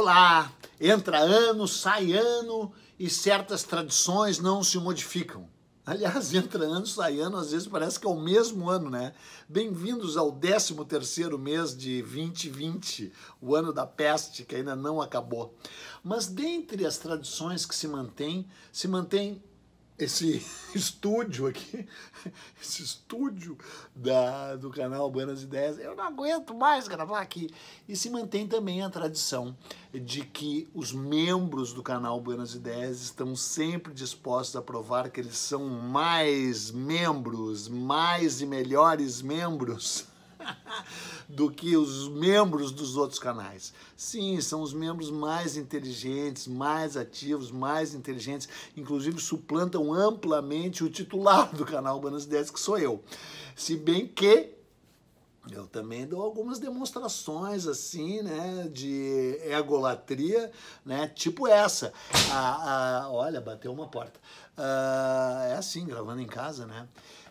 Olá! Entra ano, sai ano e certas tradições não se modificam. Aliás, entra ano, sai ano, às vezes parece que é o mesmo ano, né? Bem-vindos ao 13 mês de 2020, o ano da peste que ainda não acabou. Mas dentre as tradições que se mantém, se mantém esse estúdio aqui, esse estúdio da, do canal Buenas Ideias, eu não aguento mais gravar aqui. E se mantém também a tradição de que os membros do canal Buenas Ideias estão sempre dispostos a provar que eles são mais membros, mais e melhores membros. do que os membros dos outros canais. Sim, são os membros mais inteligentes, mais ativos, mais inteligentes, inclusive suplantam amplamente o titular do canal Buenos 10, que sou eu. Se bem que eu também dou algumas demonstrações assim, né, de egolatria, né, tipo essa. A, a olha, bateu uma porta. Uh, é assim, gravando em casa, né?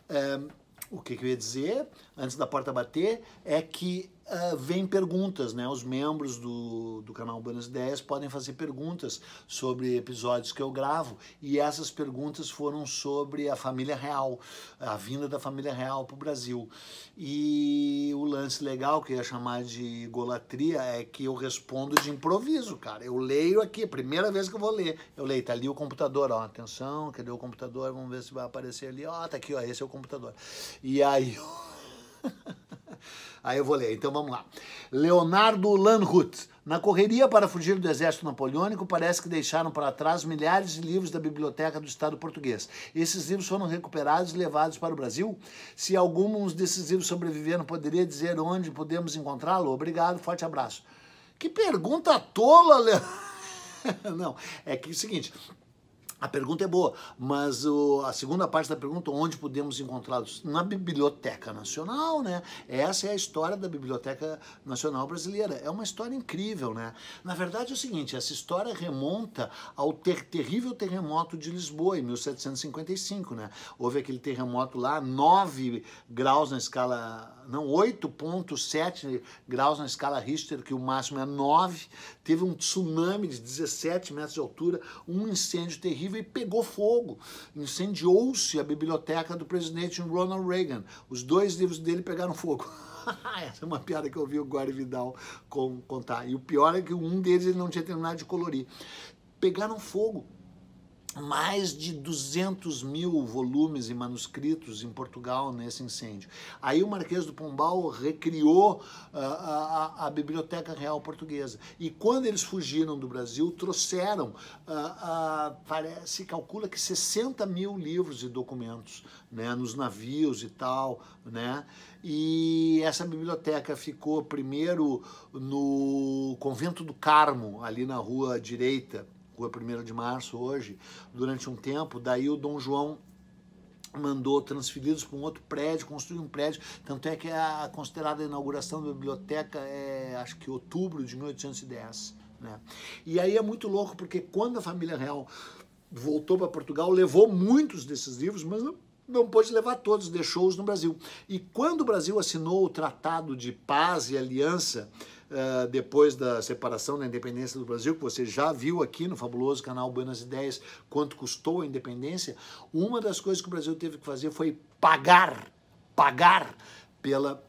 Uh, o que eu ia dizer, antes da porta bater, é que uh, vem perguntas, né? Os membros do, do canal Buenas Ideias podem fazer perguntas sobre episódios que eu gravo e essas perguntas foram sobre a família real, a vinda da família real para o Brasil. E o lance legal que eu ia chamar de golatria é que eu respondo de improviso, cara. Eu leio aqui, primeira vez que eu vou ler. Eu leio, tá ali o computador, ó, atenção, cadê o computador? Vamos ver se vai aparecer ali. Ó, tá aqui, ó, esse é o computador. E aí. Aí eu vou ler, então vamos lá. Leonardo Lanhut. Na correria para fugir do exército napoleônico, parece que deixaram para trás milhares de livros da biblioteca do Estado português. Esses livros foram recuperados e levados para o Brasil? Se alguns desses livros sobreviveram, poderia dizer onde podemos encontrá-lo? Obrigado, forte abraço. Que pergunta tola, Leonardo. Não, é que é o seguinte, a pergunta é boa, mas o, a segunda parte da pergunta, onde podemos encontrá-los? Na Biblioteca Nacional, né? Essa é a história da Biblioteca Nacional Brasileira. É uma história incrível, né? Na verdade é o seguinte, essa história remonta ao ter terrível terremoto de Lisboa, em 1755, né? Houve aquele terremoto lá, 9 graus na escala... Não, 8.7 graus na escala Richter, que o máximo é 9, Teve um tsunami de 17 metros de altura, um incêndio terrível e pegou fogo. Incendiou-se a biblioteca do presidente Ronald Reagan. Os dois livros dele pegaram fogo. Essa é uma piada que eu ouvi o Gore Vidal contar. E o pior é que um deles ele não tinha terminado de colorir. Pegaram fogo mais de 200 mil volumes e manuscritos em Portugal nesse incêndio. Aí o Marquês do Pombal recriou ah, a, a, a Biblioteca Real Portuguesa. E quando eles fugiram do Brasil, trouxeram, se ah, ah, parece, calcula que 60 mil livros e documentos né, nos navios e tal. Né? E essa biblioteca ficou primeiro no Convento do Carmo, ali na rua direita rua 1 de março hoje, durante um tempo, daí o Dom João mandou transferidos para um outro prédio, construir um prédio, tanto é que é a considerada a inauguração da biblioteca é, acho que outubro de 1810, né? E aí é muito louco porque quando a família real voltou para Portugal, levou muitos desses livros, mas não não pôde levar todos, deixou-os no Brasil. E quando o Brasil assinou o Tratado de Paz e Aliança, Uh, depois da separação da independência do Brasil, que você já viu aqui no fabuloso canal Buenas Ideias, quanto custou a independência, uma das coisas que o Brasil teve que fazer foi pagar, pagar pela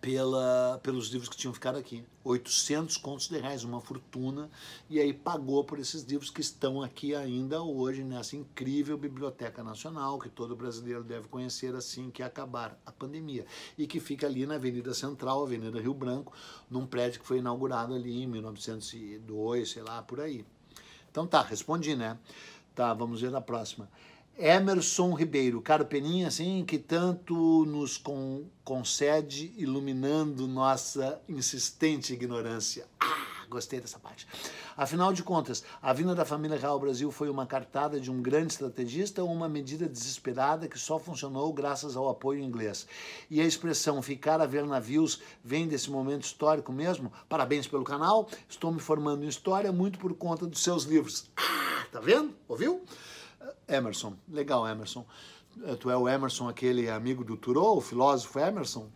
pela, pelos livros que tinham ficado aqui. 800 contos de reais, uma fortuna, e aí pagou por esses livros que estão aqui ainda hoje nessa incrível Biblioteca Nacional, que todo brasileiro deve conhecer assim que acabar a pandemia, e que fica ali na Avenida Central, Avenida Rio Branco, num prédio que foi inaugurado ali em 1902, sei lá, por aí. Então tá, respondi, né? Tá, vamos ver a próxima. Emerson Ribeiro, caro Peninha, assim, que tanto nos con concede iluminando nossa insistente ignorância. Ah, gostei dessa parte. Afinal de contas, a vinda da família real ao Brasil foi uma cartada de um grande estrategista ou uma medida desesperada que só funcionou graças ao apoio inglês? E a expressão ficar a ver navios vem desse momento histórico mesmo? Parabéns pelo canal, estou me formando em história muito por conta dos seus livros. Ah, tá vendo? Ouviu? Emerson. Legal, Emerson. Eh, tu é o Emerson, aquele amigo do Thoreau, o filósofo Emerson?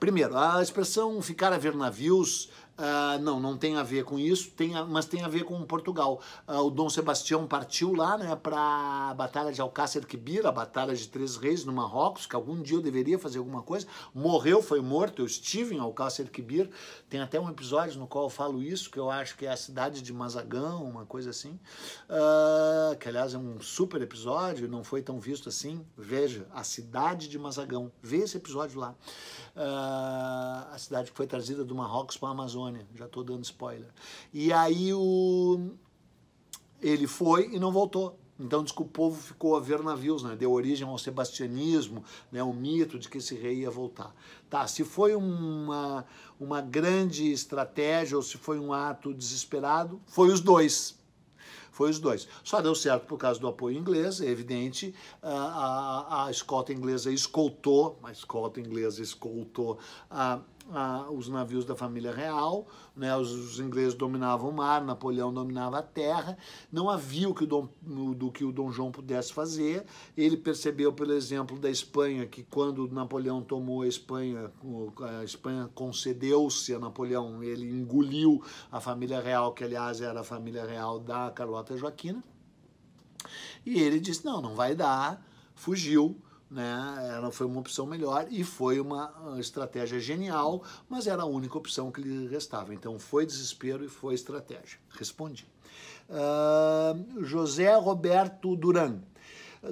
Primeiro, a expressão ficar a ver navios Uh, não, não tem a ver com isso, tem a, mas tem a ver com Portugal. Uh, o Dom Sebastião partiu lá né, para a Batalha de Alcácer Quibir, a Batalha de Três Reis, no Marrocos, que algum dia eu deveria fazer alguma coisa. Morreu, foi morto, eu estive em Alcácer Quibir. Tem até um episódio no qual eu falo isso, que eu acho que é a cidade de Mazagão, uma coisa assim. Uh, que, aliás, é um super episódio, não foi tão visto assim. Veja, a cidade de Mazagão. Vê esse episódio lá. a cidade que foi trazida do Marrocos para a Amazônia Babilônia. Já estou dando spoiler. E aí o ele foi e não voltou. Então diz que o povo ficou a ver navios, né? deu origem ao sebastianismo, né? o mito de que esse rei ia voltar. Tá, se foi uma, uma grande estratégia ou se foi um ato desesperado, foi os dois. Foi os dois. Só deu certo por causa do apoio inglês, é evidente. Ah, a, a, a escolta inglesa escoltou, a escolta inglesa escoltou a ah, ah, os navios da família real, né, os, os, ingleses dominavam o mar, Napoleão dominava a terra, não havia o que o, Dom, do que o Dom João pudesse fazer. Ele percebeu, pelo exemplo da Espanha, que quando Napoleão tomou a Espanha, a Espanha concedeu-se a Napoleão, ele engoliu a família real, que aliás era a família real da Carlota Joaquina, e ele disse: não, não vai dar, fugiu né? Ela foi uma opção melhor e foi uma ah, estratégia genial, mas era a única opção que lhe restava. Então foi desespero e foi estratégia. Respondi. Uh, José Roberto Duran.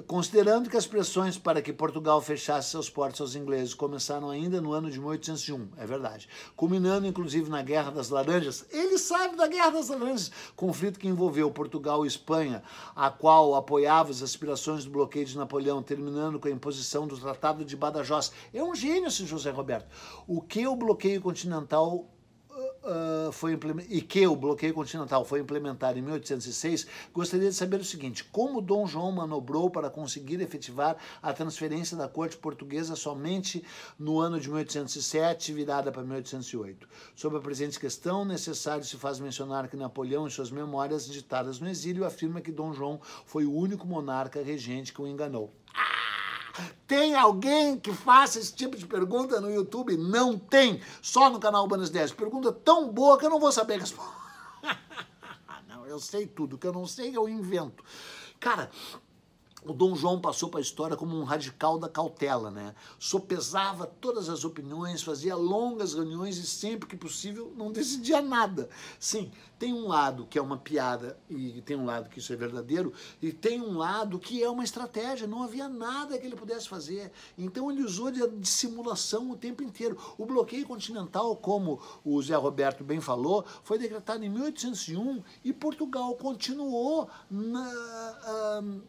Considerando que as pressões para que Portugal fechasse seus portos aos ingleses começaram ainda no ano de 1801, é verdade, culminando inclusive na Guerra das Laranjas, ele sabe da Guerra das Laranjas, conflito que envolveu Portugal e Espanha, a qual apoiava as aspirações do bloqueio de Napoleão, terminando com a imposição do Tratado de Badajoz. É um gênio esse José Roberto. O que o bloqueio continental uh, foi e que o bloqueio continental foi implementado em 1806, gostaria de saber o seguinte: como Dom João manobrou para conseguir efetivar a transferência da corte portuguesa somente no ano de 1807, virada para 1808? Sobre a presente questão, necessário se faz mencionar que Napoleão, em suas memórias ditadas no exílio, afirma que Dom João foi o único monarca regente que o enganou. Ah! Tem alguém que faça esse tipo de pergunta no YouTube? Não tem. Só no canal Urbanos 10. Pergunta tão boa que eu não vou saber responder. não, eu sei tudo. O que eu não sei, eu invento. Cara, o Dom João passou para a história como um radical da cautela, né? Sopesava todas as opiniões, fazia longas reuniões e sempre que possível não decidia nada. Sim, tem um lado que é uma piada e tem um lado que isso é verdadeiro e tem um lado que é uma estratégia. Não havia nada que ele pudesse fazer. Então ele usou de dissimulação o tempo inteiro. O bloqueio continental, como o Zé Roberto bem falou, foi decretado em 1801 e Portugal continuou na, uh,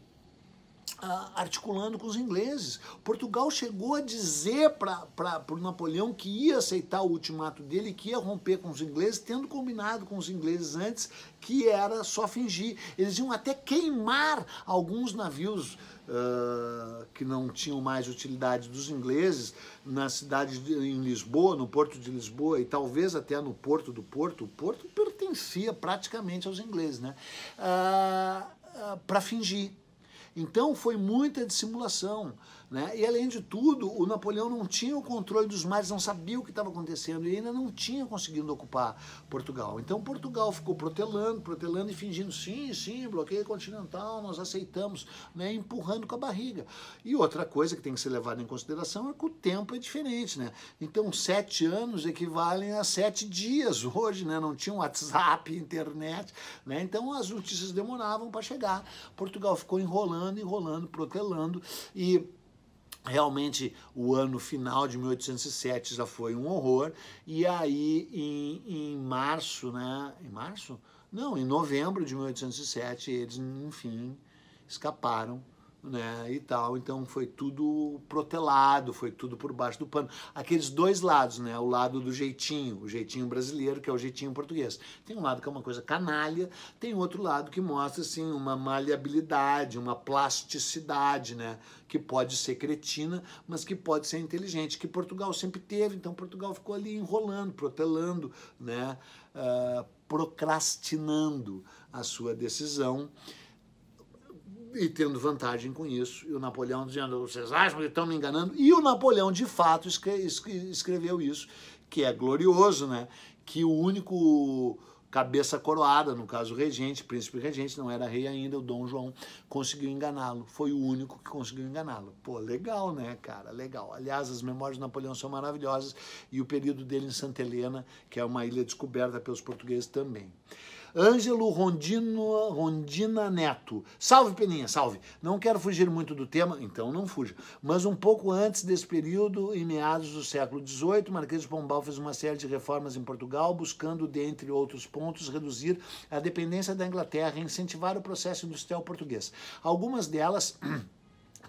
articulando com os ingleses. Portugal chegou a dizer para o Napoleão que ia aceitar o ultimato dele, que ia romper com os ingleses, tendo combinado com os ingleses antes que era só fingir. Eles iam até queimar alguns navios uh, que não tinham mais utilidade dos ingleses na cidade de, em Lisboa, no porto de Lisboa e talvez até no porto do Porto. O porto pertencia praticamente aos ingleses, né? Uh, ah, uh, ah, para fingir então foi muita dissimulação. Né? E além de tudo, o Napoleão não tinha o controle dos mares, não sabia o que estava acontecendo e ainda não tinha conseguido ocupar Portugal. Então Portugal ficou protelando, protelando e fingindo sim, sim, bloqueio continental, nós aceitamos, né? empurrando com a barriga. E outra coisa que tem que ser levada em consideração é que o tempo é diferente. Né? Então sete anos equivalem a sete dias hoje, né? não tinha um WhatsApp, internet. Né? Então as notícias demoravam para chegar. Portugal ficou enrolando, enrolando, protelando e Realmente, o ano final de 1807 já foi um horror, e aí em, em março, né? Em março? Não, em novembro de 1807, eles, enfim, escaparam né, e tal. Então foi tudo protelado, foi tudo por baixo do pano. Aqueles dois lados, né, o lado do jeitinho, o jeitinho brasileiro, que é o jeitinho português. Tem um lado que é uma coisa canalha, tem outro lado que mostra assim uma maleabilidade, uma plasticidade, né, que pode ser cretina, mas que pode ser inteligente, que Portugal sempre teve. Então Portugal ficou ali enrolando, protelando, né, uh, procrastinando a sua decisão e tendo vantagem com isso, e o Napoleão dizendo, vocês acham que estão me enganando? E o Napoleão, de fato, escreveu isso, que é glorioso, né? Que o único cabeça coroada, no caso regente, príncipe regente, não era rei ainda, o Dom João conseguiu enganá-lo. Foi o único que conseguiu enganá-lo. Pô, legal, né, cara? Legal. Aliás, as memórias de Napoleão são maravilhosas e o período dele em Santa Helena, que é uma ilha descoberta pelos portugueses também. Ângelo Rondino, Rondina Neto. Salve, Peninha, salve. Não quero fugir muito do tema, então não fuja. Mas um pouco antes desse período, em meados do século XVIII, Marquês de Pombal fez uma série de reformas em Portugal, buscando, dentre outros pontos, reduzir a dependência da Inglaterra e incentivar o processo industrial português. Algumas delas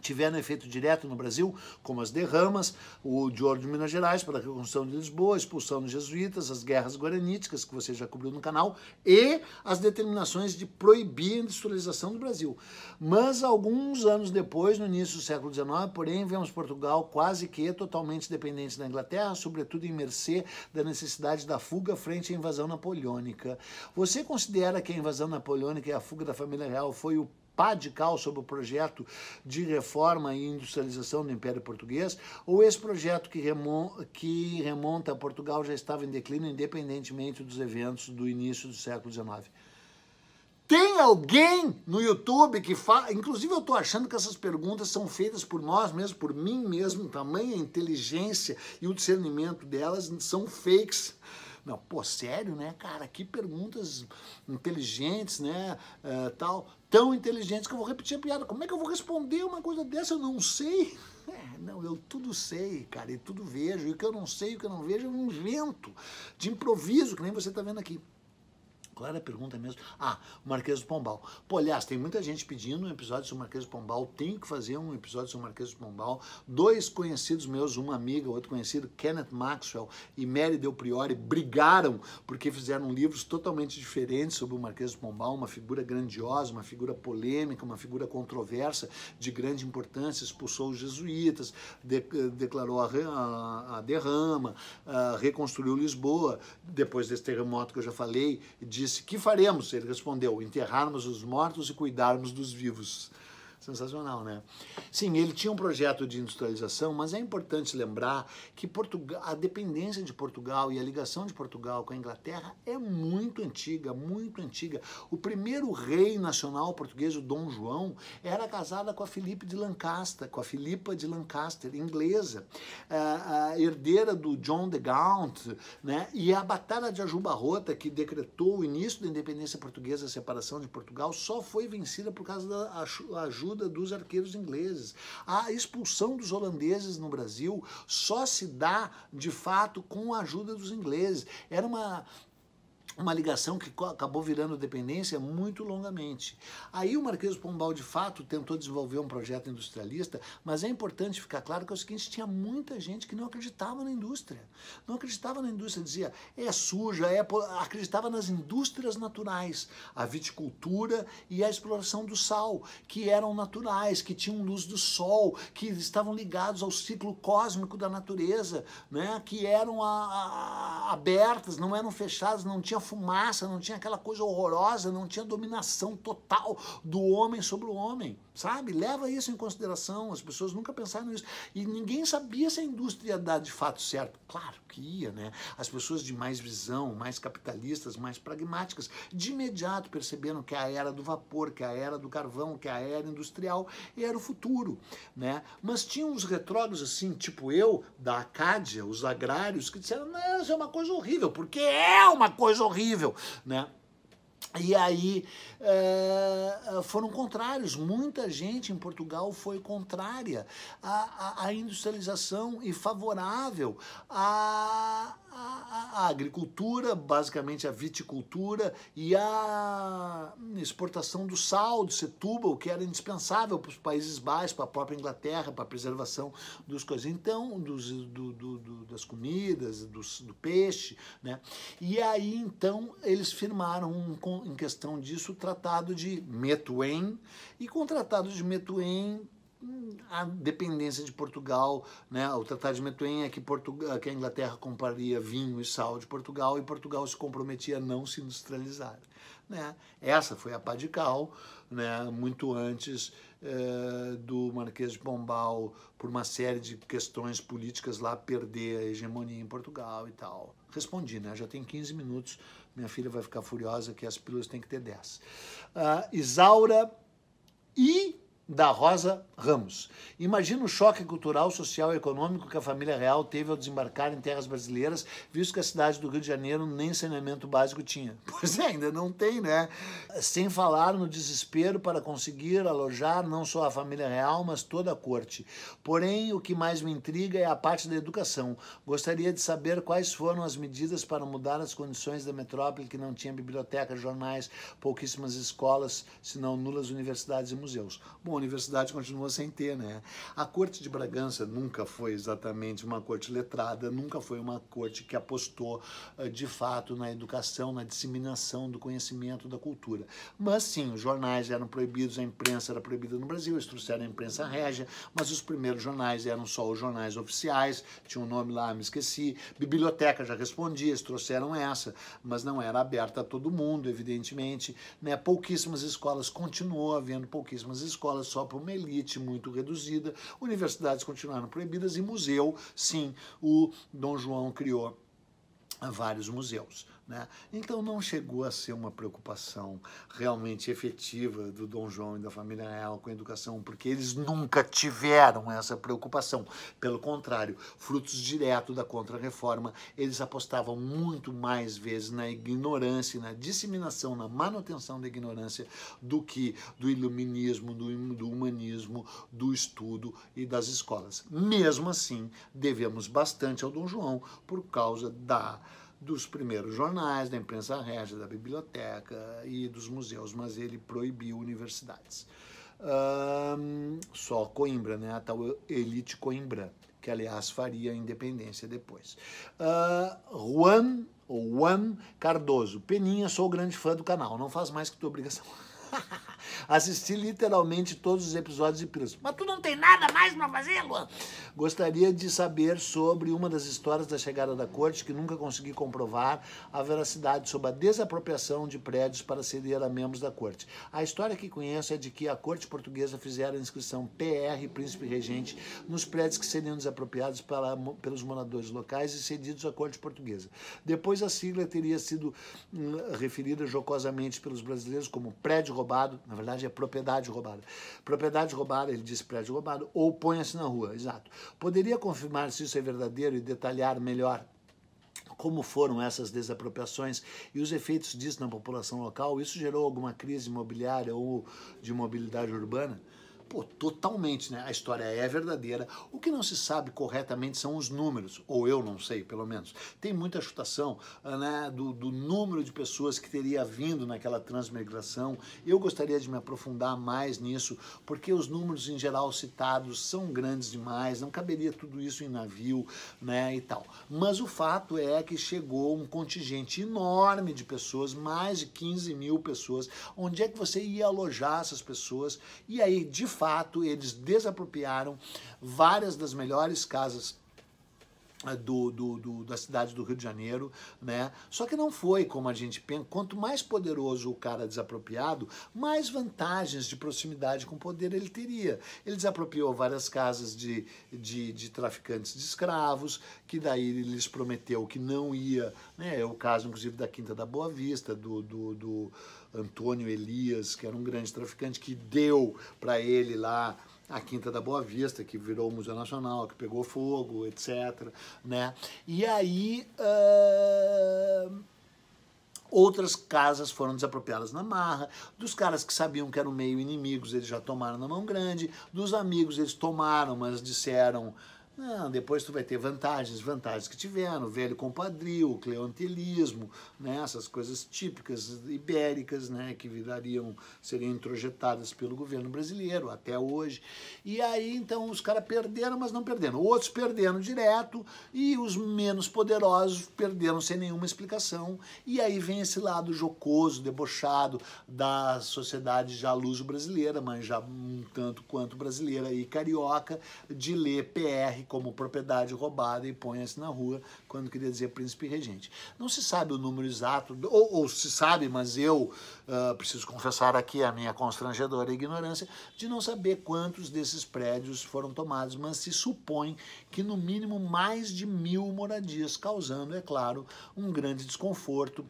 tiveram efeito direto no Brasil, como as derramas, o de ouro de Minas Gerais para a reconstrução de Lisboa, a expulsão dos jesuítas, as guerras guaraníticas, que você já cobriu no canal, e as determinações de proibir a industrialização do Brasil. Mas alguns anos depois, no início do século XIX, porém, vemos Portugal quase que totalmente dependente da Inglaterra, sobretudo em mercê da necessidade da fuga frente à invasão napoleônica. Você considera que a invasão napoleônica e a fuga da família real foi o radical sobre o projeto de reforma e industrialização do Império Português, ou esse projeto que, remonta, que remonta a Portugal já estava em declínio, independentemente dos eventos do início do século XIX? Tem alguém no YouTube que fala. Inclusive, eu estou achando que essas perguntas são feitas por nós mesmos, por mim mesmo. Tamanha inteligência e o discernimento delas são fakes. Não, pô, sério, né, cara? Que perguntas inteligentes, né? Uh, tal tão inteligentes que eu vou repetir a piada. Como é que eu vou responder uma coisa dessa? Eu não sei. É, não, eu tudo sei, cara, e tudo vejo. E o que eu não sei, o que eu não vejo, eu é invento de improviso, que nem você está vendo aqui. Qual era a pergunta mesmo? Ah, o Marquês do Pombal. Pô, aliás, tem muita gente pedindo um episódio sobre o Marquês do Pombal. Tem que fazer um episódio sobre o Marquês do Pombal. Dois conhecidos meus, uma amiga, outro conhecido, Kenneth Maxwell e Mary Del Priore, brigaram porque fizeram livros totalmente diferentes sobre o Marquês do Pombal, uma figura grandiosa, uma figura polêmica, uma figura controversa, de grande importância, expulsou os jesuítas, de, eh, declarou a, a, a derrama, a, ah, reconstruiu Lisboa, depois desse terremoto que eu já falei, de disse: Que faremos? Ele respondeu: Enterrarmos os mortos e cuidarmos dos vivos sensacional, né? Sim, ele tinha um projeto de industrialização, mas é importante lembrar que Portugal, a dependência de Portugal e a ligação de Portugal com a Inglaterra é muito antiga, muito antiga. O primeiro rei nacional português, o Dom João, era casada com a Filipe de Lancaster, com a Filipa de Lancaster, inglesa, a herdeira do John de Gaunt, né? E a Batalha de Ajuda-Rota que decretou o início da independência portuguesa, a separação de Portugal, só foi vencida por causa da ajuda dos arqueiros ingleses. A expulsão dos holandeses no Brasil só se dá, de fato, com a ajuda dos ingleses. Era uma uma ligação que acabou virando dependência muito longamente. Aí o Marquês Pombal, de fato, tentou desenvolver um projeto industrialista, mas é importante ficar claro que é o seguinte, tinha muita gente que não acreditava na indústria. Não acreditava na indústria, dizia, é suja, é... acreditava nas indústrias naturais, a viticultura e a exploração do sal, que eram naturais, que tinham luz do sol, que estavam ligados ao ciclo cósmico da natureza, né? que eram a... A... abertas, não eram fechadas, não tinha fumaça, não tinha aquela coisa horrorosa, não tinha dominação total do homem sobre o homem, sabe? Leva isso em consideração, as pessoas nunca pensaram nisso. E ninguém sabia se a indústria ia dar de fato certo. Claro que ia, né? As pessoas de mais visão, mais capitalistas, mais pragmáticas, de imediato perceberam que a era do vapor, que a era do carvão, que a era industrial era o futuro, né? Mas tinha uns retrógrados assim, tipo eu, da Acádia, os agrários, que disseram, não, isso é uma coisa horrível, porque é uma coisa horrível horrível, né? E aí eh, eh, foram contrários. Muita gente em Portugal foi contrária à, à industrialização e favorável à, a, agricultura, basicamente a viticultura e a exportação do sal de Setúbal, que era indispensável para os Países Baixos, para a própria Inglaterra, para a preservação dos coisas, então, dos, do, do, do, das comidas, dos, do peixe, né? E aí, então, eles firmaram, um, em questão disso, o Tratado de Methuen, e com o Tratado de Methuen, a dependência de Portugal, né? o Tratado de Metuen é que, Portugal, é que a Inglaterra compraria vinho e sal de Portugal e Portugal se comprometia a não se industrializar. Né? Essa foi a pá de cal, né? muito antes eh, do Marquês de Pombal, por uma série de questões políticas lá, perder a hegemonia em Portugal e tal. Respondi, né? já tem 15 minutos, minha filha vai ficar furiosa que as pílulas têm que ter 10. Uh, ah, Isaura e da Rosa Ramos. Imagina o choque cultural, social e econômico que a família real teve ao desembarcar em terras brasileiras, visto que a cidade do Rio de Janeiro nem saneamento básico tinha. Pois é, ainda não tem, né? Sem falar no desespero para conseguir alojar não só a família real, mas toda a corte. Porém, o que mais me intriga é a parte da educação. Gostaria de saber quais foram as medidas para mudar as condições da metrópole que não tinha biblioteca, jornais, pouquíssimas escolas, senão nulas universidades e museus. Bom, a universidade continua sem ter, né? A corte de Bragança nunca foi exatamente uma corte letrada, nunca foi uma corte que apostou eh, de fato na educação, na disseminação do conhecimento da cultura. Mas sim, os jornais eram proibidos, a imprensa era proibida no Brasil, eles trouxeram a imprensa régia, mas os primeiros jornais eram só os jornais oficiais, tinha um nome lá, me esqueci. Biblioteca já respondia, eles trouxeram essa, mas não era aberta a todo mundo, evidentemente, né? Pouquíssimas escolas, continuou havendo pouquíssimas escolas só para uma elite muito reduzida, universidades continuaram proibidas e museu, sim, o Dom João criou vários museus. Né? Então não chegou a ser uma preocupação realmente efetiva do Dom João e da família real com a educação, porque eles nunca tiveram essa preocupação. Pelo contrário, frutos direto da Contra-Reforma, eles apostavam muito mais vezes na ignorância, na disseminação, na manutenção da ignorância do que do iluminismo, do, do humanismo, do estudo e das escolas. Mesmo assim, devemos bastante ao Dom João por causa da dos primeiros jornais, da imprensa régia, da biblioteca e dos museus, mas ele proibiu universidades. Um, só Coimbra, né? a tal elite Coimbra, que aliás faria a independência depois. Uh, Juan, ou Juan Cardoso, Peninha, sou grande fã do canal, não faz mais que tua obrigação. Assisti literalmente todos os episódios de Pílulas. Mas tu não tem nada mais para fazer, Luan? Gostaria de saber sobre uma das histórias da chegada da corte que nunca consegui comprovar a veracidade sobre a desapropriação de prédios para ceder a membros da corte. A história que conheço é de que a corte portuguesa fizeram a inscrição PR Príncipe Regente nos prédios que seriam desapropriados para, pelos moradores locais e cedidos à corte portuguesa. Depois a sigla teria sido hum, referida jocosamente pelos brasileiros como prédio roubado, na verdade verdade é propriedade roubada. Propriedade roubada, ele disse prédio roubado, ou ponha-se na rua, exato. Poderia confirmar se isso é verdadeiro e detalhar melhor como foram essas desapropriações e os efeitos disso na população local? Isso gerou alguma crise imobiliária ou de mobilidade urbana? Pô, totalmente, né? A história é verdadeira. O que não se sabe corretamente são os números, ou eu não sei, pelo menos. Tem muita chutação ah, né, do, do número de pessoas que teria vindo naquela transmigração. Eu gostaria de me aprofundar mais nisso, porque os números em geral citados são grandes demais, não caberia tudo isso em navio, né, e tal. Mas o fato é que chegou um contingente enorme de pessoas, mais de 15 mil pessoas. Onde é que você ia alojar essas pessoas? E aí, de fato, eles desapropriaram várias das melhores casas eh, do, do, do, da cidade do Rio de Janeiro, né? Só que não foi como a gente pensa. Quanto mais poderoso o cara desapropriado, mais vantagens de proximidade com o poder ele teria. Ele desapropriou várias casas de, de, de traficantes de escravos, que daí ele lhes prometeu que não ia. Né? É o caso, inclusive, da Quinta da Boa Vista, do, do, do Antônio Elias, que era um grande traficante, que deu para ele lá a Quinta da Boa Vista, que virou Museu Nacional, que pegou fogo, etc. Né? E aí uh, outras casas foram desapropriadas na marra, dos caras que sabiam que eram meio inimigos, eles já tomaram na mão grande, dos amigos eles tomaram, mas disseram não, depois tu vai ter vantagens, vantagens que tiveram, velho compadrio, cleontelismo, né, essas coisas típicas ibéricas, né, que virariam, seriam introjetadas pelo governo brasileiro até hoje. E aí, então, os caras perderam, mas não perderam. Outros perderam direto e os menos poderosos perderam sem nenhuma explicação. E aí vem esse lado jocoso, debochado da sociedade já luso-brasileira, mas já um tanto quanto brasileira e carioca, de ler PR como propriedade roubada e ponha-se na rua, quando queria dizer príncipe regente. Não se sabe o número exato, ou, ou se sabe, mas eu uh, preciso confessar aqui a minha constrangedora ignorância de não saber quantos desses prédios foram tomados, mas se supõe que no mínimo mais de mil moradias, causando, é claro, um grande desconforto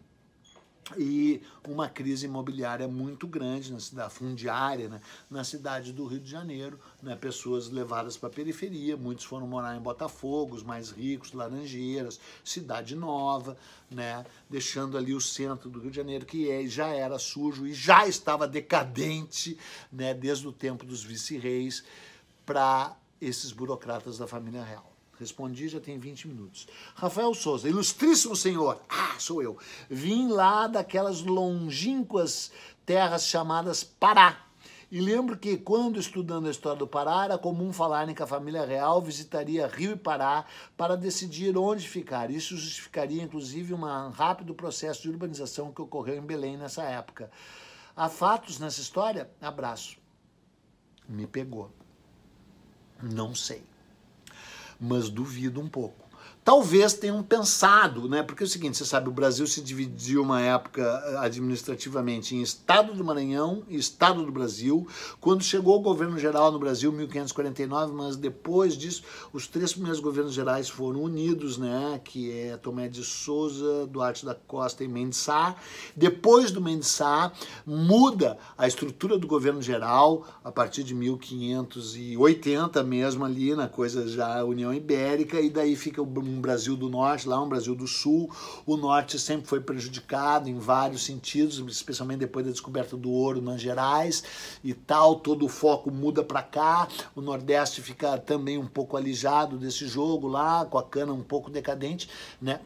e uma crise imobiliária muito grande na cidade fundiária, né? na cidade do Rio de Janeiro, né? pessoas levadas para a periferia, muitos foram morar em Botafogo, os mais ricos, Laranjeiras, Cidade Nova, né? deixando ali o centro do Rio de Janeiro que é, já era sujo e já estava decadente, né? desde o tempo dos vice-reis para esses burocratas da família real. Respondi já tem 20 minutos. Rafael Souza, ilustríssimo senhor, ah, sou eu. Vim lá daquelas longínquas terras chamadas Pará. E lembro que, quando estudando a história do Pará, era comum falar que a família real visitaria Rio e Pará para decidir onde ficar. Isso justificaria, inclusive, um rápido processo de urbanização que ocorreu em Belém nessa época. Há fatos nessa história? Abraço. Me pegou. Não sei mas duvido um pouco talvez tenham pensado, né? Porque é o seguinte, você sabe, o Brasil se dividiu uma época eh, administrativamente em Estado do Maranhão e Estado do Brasil. Quando chegou o governo geral no Brasil, 1549, mas depois disso, os três primeiros governos gerais foram unidos, né? Que é Tomé de Souza, Duarte da Costa e Mendes Sá. Depois do Mendes Sá, muda a estrutura do governo geral a partir de 1580 mesmo ali, na coisa já União Ibérica, e daí fica o um Brasil do Norte, lá um Brasil do Sul. O Norte sempre foi prejudicado em vários sentidos, especialmente depois da descoberta do ouro nas Gerais e tal. Todo o foco muda para cá. O Nordeste fica também um pouco alijado desse jogo lá, com a cana um pouco decadente, né?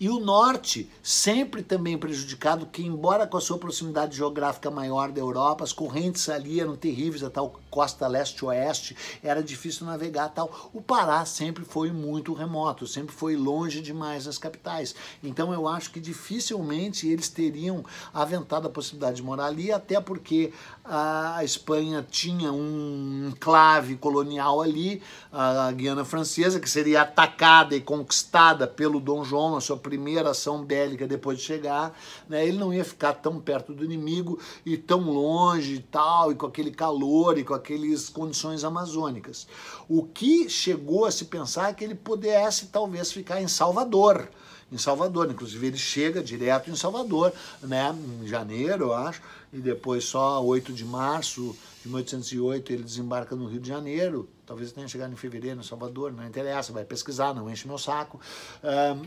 E o norte, sempre também prejudicado, que embora com a sua proximidade geográfica maior da Europa, as correntes ali eram terríveis, a tal costa leste-oeste, era difícil navegar tal. O Pará sempre foi muito remoto, sempre foi longe demais das capitais. Então eu acho que dificilmente eles teriam aventado a possibilidade de morar ali, até porque a Espanha tinha um enclave colonial ali, a Guiana Francesa, que seria atacada e conquistada pelo Dom João, a sua primeira ação bélica depois de chegar, né? Ele não ia ficar tão perto do inimigo e tão longe e tal, e com aquele calor e com aquelas condições amazônicas. O que chegou a se pensar é que ele pudesse talvez ficar em Salvador em Salvador. Inclusive, ele chega direto em Salvador, né, em janeiro, eu acho, e depois só 8 de março de 1808 ele desembarca no Rio de Janeiro. Talvez tenha chegado em fevereiro em Salvador, não interessa, vai pesquisar, não enche meu saco. Um,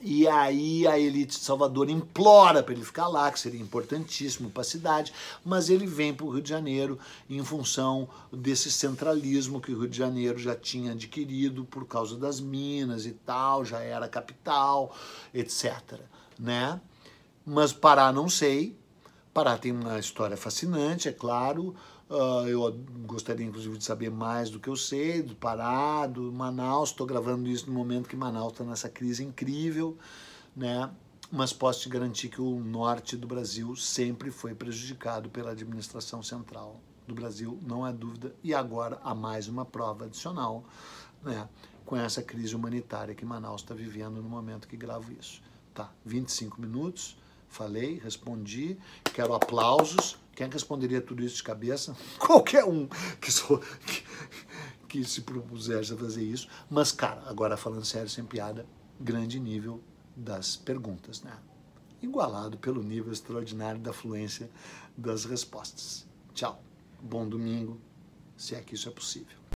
e aí a elite de Salvador implora para ele ficar lá, que seria importantíssimo para a cidade, mas ele vem para o Rio de Janeiro em função desse centralismo que o Rio de Janeiro já tinha adquirido por causa das minas e tal, já era capital, etc. Né? Mas Pará não sei. Pará tem uma história fascinante, é claro. Uh, eu gostaria, inclusive, de saber mais do que eu sei, do Pará, do Manaus. Estou gravando isso no momento que Manaus está nessa crise incrível, né? Mas posso te garantir que o norte do Brasil sempre foi prejudicado pela administração central do Brasil, não há dúvida. E agora há mais uma prova adicional, né? Com essa crise humanitária que Manaus está vivendo no momento que gravo isso. Tá, 25 minutos, falei, respondi, quero aplausos. Quem é responderia tudo isso de cabeça? Qualquer um que, sou, que, que se propusesse a fazer isso. Mas, cara, agora falando sério, sem piada, grande nível das perguntas, né? Igualado pelo nível extraordinário da fluência das respostas. Tchau. Bom domingo, se é que isso é possível.